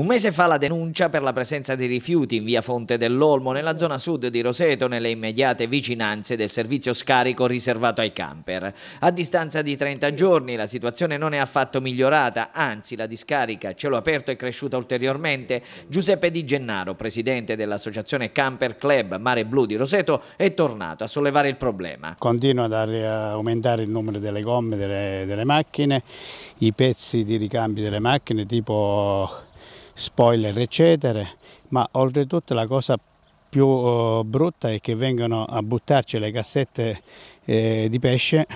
Un mese fa la denuncia per la presenza di rifiuti in via Fonte dell'Olmo, nella zona sud di Roseto, nelle immediate vicinanze del servizio scarico riservato ai camper. A distanza di 30 giorni la situazione non è affatto migliorata, anzi la discarica a cielo aperto è cresciuta ulteriormente. Giuseppe Di Gennaro, presidente dell'associazione Camper Club Mare Blu di Roseto, è tornato a sollevare il problema. Continua ad aumentare il numero delle gomme delle, delle macchine, i pezzi di ricambio delle macchine tipo spoiler eccetera, ma oltretutto la cosa più uh, brutta è che vengono a buttarci le cassette eh, di pesce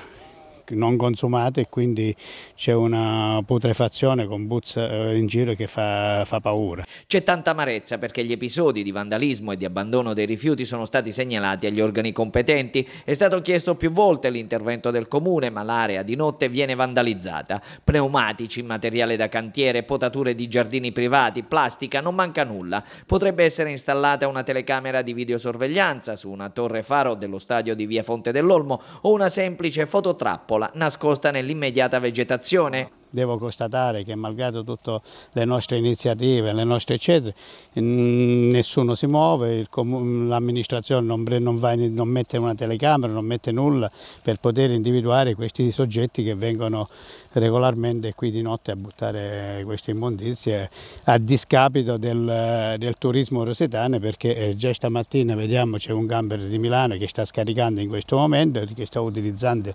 non consumate e quindi c'è una putrefazione con buzza eh, in giro che fa, fa paura. C'è tanta amarezza perché gli episodi di vandalismo e di abbandono dei rifiuti sono stati segnalati agli organi competenti. È stato chiesto più volte l'intervento del comune, ma l'area di notte viene vandalizzata. Pneumatici, materiale da cantiere, potature di giardini privati, plastica, non manca nulla. Potrebbe essere installata una telecamera di videosorveglianza su una torre faro dello stadio di Via Fonte dell'Olmo o una semplice fototrappola trappola nascosta nell'immediata vegetazione devo constatare che malgrado tutte le nostre iniziative, le nostre eccetera, nessuno si muove, l'amministrazione non, non, non, mette una telecamera, non mette nulla per poter individuare questi soggetti che vengono regolarmente qui di notte a buttare queste immondizie a discapito del, del turismo rosetane perché eh, già stamattina vediamo c'è un camper di Milano che sta scaricando in questo momento, che sta utilizzando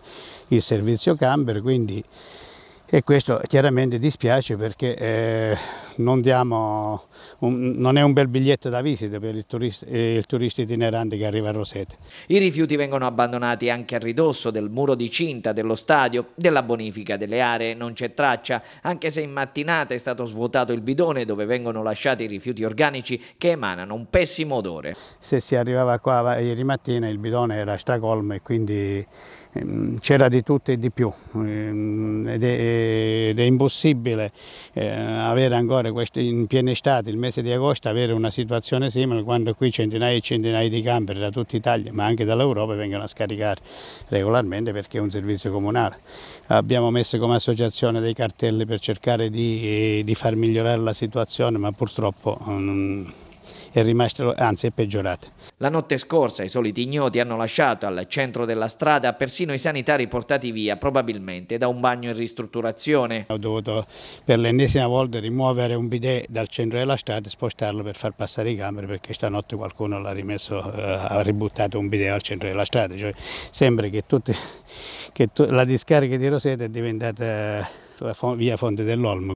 il servizio camper, quindi e questo chiaramente dispiace perché eh, non, un, non, è un bel biglietto da visita per il turista, il turista itinerante che arriva a Rosete. I rifiuti vengono abbandonati anche a ridosso del muro di cinta dello stadio, della bonifica delle aree non c'è traccia, anche se in mattinata è stato svuotato il bidone dove vengono lasciati i rifiuti organici che emanano un pessimo odore. Se si arrivava qua ieri mattina il bidone era stracolmo e quindi ehm, c'era di tutto e di più ehm, ed è, ed è impossibile eh, avere ancora piacevole in piena estate, il mese di agosto, avere una situazione simile quando qui centinaia e centinaia di camper da tutta Italia ma anche dall'Europa vengono a scaricare regolarmente perché è un servizio comunale. Abbiamo messo come associazione dei cartelli per cercare di, eh, di far migliorare la situazione ma purtroppo... Um, è rimasto, anzi è peggiorato. La notte scorsa i soliti ignoti hanno lasciato al centro della strada persino i sanitari portati via, probabilmente da un bagno in ristrutturazione. Ho dovuto per l'ennesima volta rimuovere un bidet dal centro della strada e spostarlo per far passare i camere perché stanotte qualcuno l'ha rimesso, eh, ha ributtato un bidet al centro della strada. Cioè, sembra che, tutte, che la discarica di Rosetta è diventata eh, la via Fonte dell'Olmo.